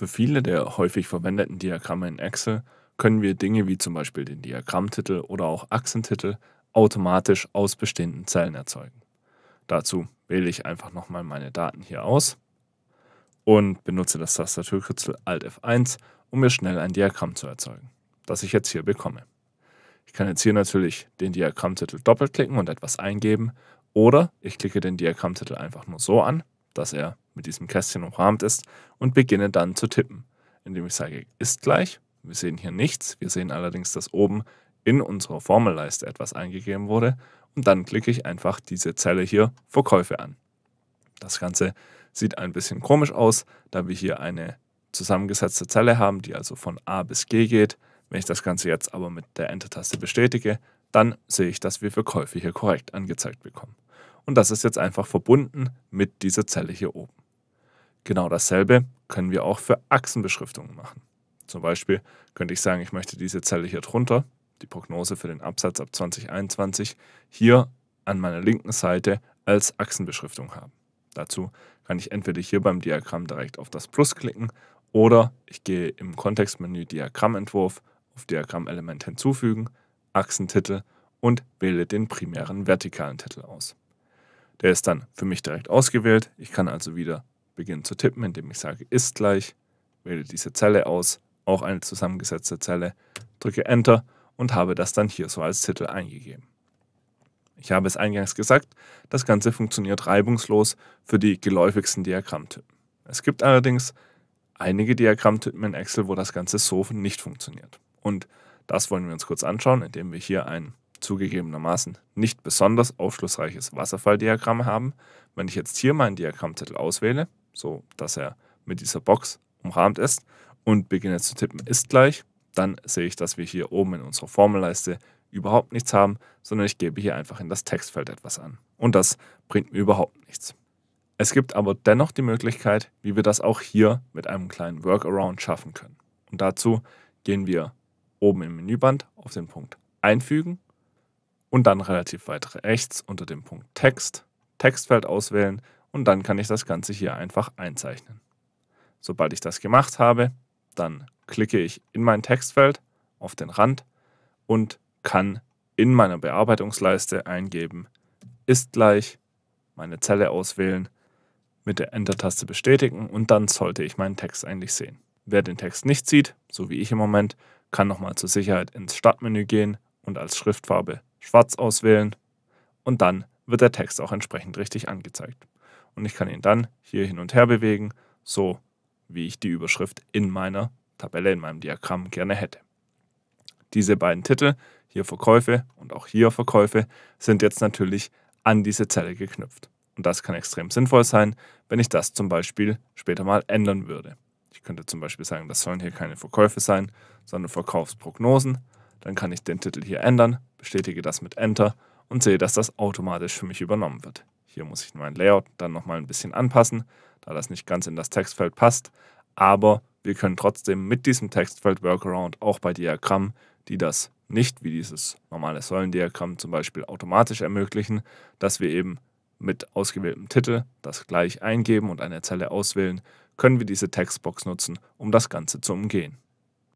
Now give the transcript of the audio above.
Für viele der häufig verwendeten Diagramme in Excel können wir Dinge wie zum Beispiel den Diagrammtitel oder auch Achsentitel automatisch aus bestehenden Zellen erzeugen. Dazu wähle ich einfach nochmal meine Daten hier aus und benutze das Tastaturkürzel Alt F1, um mir schnell ein Diagramm zu erzeugen, das ich jetzt hier bekomme. Ich kann jetzt hier natürlich den Diagrammtitel doppelt klicken und etwas eingeben oder ich klicke den Diagrammtitel einfach nur so an dass er mit diesem Kästchen umrahmt ist und beginne dann zu tippen, indem ich sage ist gleich. Wir sehen hier nichts, wir sehen allerdings, dass oben in unserer Formelleiste etwas eingegeben wurde und dann klicke ich einfach diese Zelle hier Verkäufe an. Das Ganze sieht ein bisschen komisch aus, da wir hier eine zusammengesetzte Zelle haben, die also von A bis G geht. Wenn ich das Ganze jetzt aber mit der Enter-Taste bestätige, dann sehe ich, dass wir Verkäufe hier korrekt angezeigt bekommen und das ist jetzt einfach verbunden mit dieser Zelle hier oben. Genau dasselbe können wir auch für Achsenbeschriftungen machen. Zum Beispiel könnte ich sagen, ich möchte diese Zelle hier drunter, die Prognose für den Absatz ab 2021, hier an meiner linken Seite als Achsenbeschriftung haben. Dazu kann ich entweder hier beim Diagramm direkt auf das Plus klicken oder ich gehe im Kontextmenü Diagrammentwurf auf Diagrammelement hinzufügen, Achsentitel und wähle den primären vertikalen Titel aus. Der ist dann für mich direkt ausgewählt. Ich kann also wieder beginnen zu tippen, indem ich sage ist gleich, wähle diese Zelle aus, auch eine zusammengesetzte Zelle, drücke Enter und habe das dann hier so als Titel eingegeben. Ich habe es eingangs gesagt, das Ganze funktioniert reibungslos für die geläufigsten Diagrammtypen. Es gibt allerdings einige Diagrammtypen in Excel, wo das Ganze so nicht funktioniert. Und das wollen wir uns kurz anschauen, indem wir hier ein zugegebenermaßen nicht besonders aufschlussreiches Wasserfalldiagramm haben. Wenn ich jetzt hier meinen Diagrammzettel auswähle, so dass er mit dieser Box umrahmt ist und beginne zu tippen ist gleich, dann sehe ich, dass wir hier oben in unserer Formelleiste überhaupt nichts haben, sondern ich gebe hier einfach in das Textfeld etwas an. Und das bringt mir überhaupt nichts. Es gibt aber dennoch die Möglichkeit, wie wir das auch hier mit einem kleinen Workaround schaffen können. Und dazu gehen wir oben im Menüband auf den Punkt Einfügen und dann relativ weit rechts unter dem Punkt Text Textfeld auswählen und dann kann ich das Ganze hier einfach einzeichnen. Sobald ich das gemacht habe, dann klicke ich in mein Textfeld auf den Rand und kann in meiner Bearbeitungsleiste eingeben ist gleich, meine Zelle auswählen, mit der Enter-Taste bestätigen und dann sollte ich meinen Text eigentlich sehen. Wer den Text nicht sieht, so wie ich im Moment, kann nochmal zur Sicherheit ins Startmenü gehen und als Schriftfarbe schwarz auswählen und dann wird der Text auch entsprechend richtig angezeigt. Und ich kann ihn dann hier hin und her bewegen, so wie ich die Überschrift in meiner Tabelle, in meinem Diagramm gerne hätte. Diese beiden Titel, hier Verkäufe und auch hier Verkäufe, sind jetzt natürlich an diese Zelle geknüpft. Und das kann extrem sinnvoll sein, wenn ich das zum Beispiel später mal ändern würde. Ich könnte zum Beispiel sagen, das sollen hier keine Verkäufe sein, sondern Verkaufsprognosen. Dann kann ich den Titel hier ändern, bestätige das mit Enter und sehe, dass das automatisch für mich übernommen wird. Hier muss ich mein Layout dann nochmal ein bisschen anpassen, da das nicht ganz in das Textfeld passt, aber wir können trotzdem mit diesem Textfeld Workaround auch bei Diagrammen, die das nicht wie dieses normale Säulendiagramm zum Beispiel automatisch ermöglichen, dass wir eben mit ausgewähltem Titel das gleich eingeben und eine Zelle auswählen, können wir diese Textbox nutzen, um das Ganze zu umgehen.